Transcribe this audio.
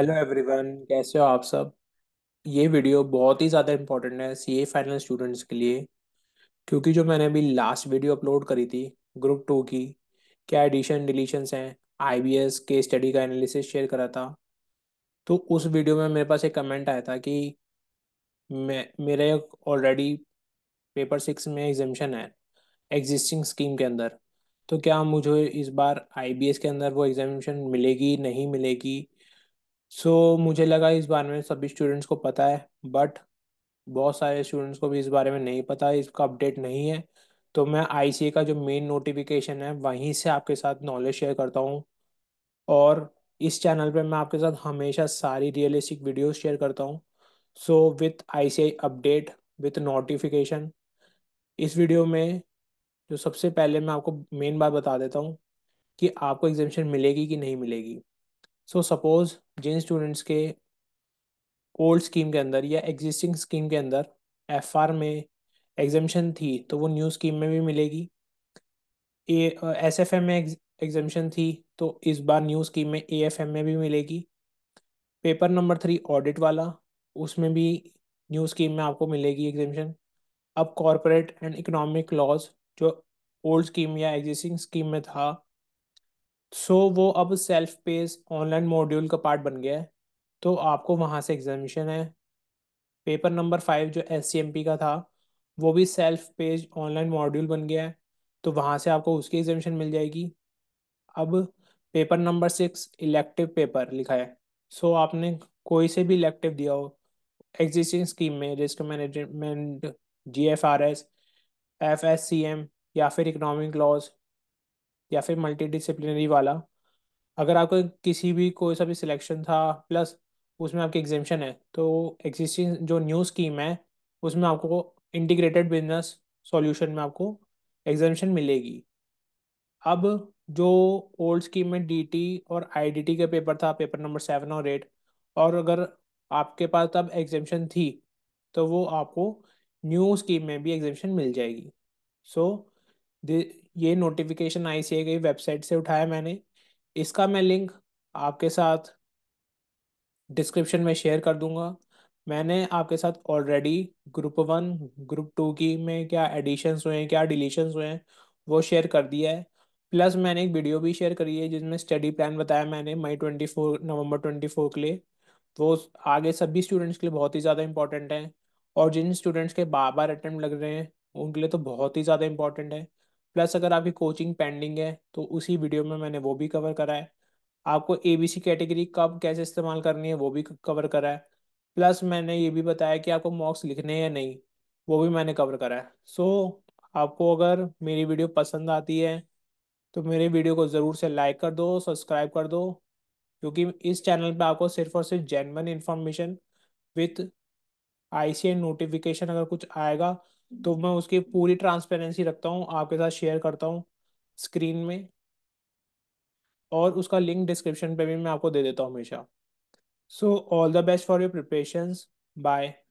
hello everyone कैसे हो आप सब ये वीडियो बहुत ही ज़्यादा इम्पोर्टेंट है सी ए फाइनल स्टूडेंट्स के लिए क्योंकि जो मैंने अभी लास्ट वीडियो अपलोड करी थी ग्रुप टू की क्या एडिशन डिलीशंस हैं आईबीएस के स्टडी का एनालिसिस शेयर करा था तो उस वीडियो में मेरे पास एक कमेंट आया था कि मैं मेरे ऑलरेडी पेपर सिक्स में एग्जामेशन है एग्जिस्टिंग स्कीम के अंदर तो क्या मुझे इस बार एस के अंदर वो एग्जामेशन मिलेगी नहीं मिलेगी सो so, मुझे लगा इस बारे में सभी स्टूडेंट्स को पता है बट बहुत सारे स्टूडेंट्स को भी इस बारे में नहीं पता है इसका अपडेट नहीं है तो मैं आई का जो मेन नोटिफिकेशन है वहीं से आपके साथ नॉलेज शेयर करता हूँ और इस चैनल पर मैं आपके साथ हमेशा सारी रियलिस्टिक वीडियोस शेयर करता हूँ so with I update with notification इस वीडियो में जो सबसे पहले मैं आपको मेन बात बता देता हूँ कि आपको एग्जामेशन मिलेगी कि नहीं मिलेगी सो सपोज जिन स्टूडेंट्स के ओल्ड स्कीम के अंदर या एग्जिस्टिंग स्कीम के अंदर एफ आर में एग्जामेशन थी तो वो न्यू स्कीम में भी मिलेगी एस एफ एम में एग्जामेशन थी तो इस बार न्यू स्कीम में ए एफ एम में भी मिलेगी पेपर नंबर थ्री ऑडिट वाला उसमें भी न्यू स्कीम में आपको मिलेगी एग्जामेशन अब कॉरपोरेट एंड इकोनॉमिक लॉज जो ओल्ड स्कीम या एग्जिस्टिंग स्कीम में था सो so, वो अब सेल्फ पेज ऑनलाइन मॉड्यूल का पार्ट बन गया है तो आपको वहाँ से एग्जामिशन है पेपर नंबर फाइव जो एस का था वो भी सेल्फ पेज ऑनलाइन मॉड्यूल बन गया है तो वहाँ से आपको उसकी एग्जामिशन मिल जाएगी अब paper number six elective paper लिखा है सो आपने कोई से भी इलेक्टिव दिया हो एग्जिस्टिंग स्कीम में risk management G F R S F S C M या फिर इकोनॉमिक लॉज या फिर मल्टीडिसिप्लिनरी वाला अगर आपको किसी भी कोई सा भी सिलेक्शन था प्लस उसमें आपकी एग्जेम्पन है तो एग्जिस्टिंग जो न्यू स्कीम है उसमें आपको इंटीग्रेटेड बिजनेस सॉल्यूशन में आपको एग्जेम्पन मिलेगी अब जो ओल्ड स्कीम में डीटी और आईडीटी का पेपर था पेपर नंबर सेवन और एट और अगर आपके पास तब एग्जेम्पन थी तो वो आपको न्यू स्कीम में भी एग्जेम्पन मिल जाएगी सो ये नोटिफिकेशन आई सी आई वेबसाइट से उठाया मैंने इसका मैं लिंक आपके साथ डिस्क्रिप्शन में शेयर कर दूंगा मैंने आपके साथ already group one group two की में क्या एडिशंस हुए हैं क्या डिलीशंस हुए हैं वो शेयर कर दिया है प्लस मैंने एक वीडियो भी शेयर करी है जिसमें स्टडी प्लान बताया मैंने May twenty four November twenty four के लिए वो आगे सभी स्टूडेंट्स के लिए बहुत ही ज़्यादा इंपॉर्टेंट है और जिन स्टूडेंट्स के बार बार अटैम्प्ट लग रहे हैं उनके लिए तो बहुत ही ज़्यादा इंपॉर्टेंट है प्लस अगर आपकी कोचिंग पेंडिंग है तो उसी वीडियो में मैंने वो भी कवर करा है आपको ए बी सी कैटेगरी कब कैसे इस्तेमाल करनी है वो भी कवर करा है प्लस मैंने ये भी बताया कि आपको मॉक्स लिखने हैं या नहीं वो भी मैंने कवर करा है सो so, आपको अगर मेरी वीडियो पसंद आती है तो मेरे वीडियो को ज़रूर से लाइक कर दो सब्सक्राइब कर दो क्योंकि इस चैनल पे आपको सिर्फ और सिर्फ genuine information with ICN notification अगर कुछ आएगा तो मैं उसकी पूरी ट्रांसपेरेंसी रखता हूँ आपके साथ शेयर करता हूँ स्क्रीन में और उसका लिंक डिस्क्रिप्शन पे भी मैं आपको दे देता हूँ हमेशा so all the best for your preparations bye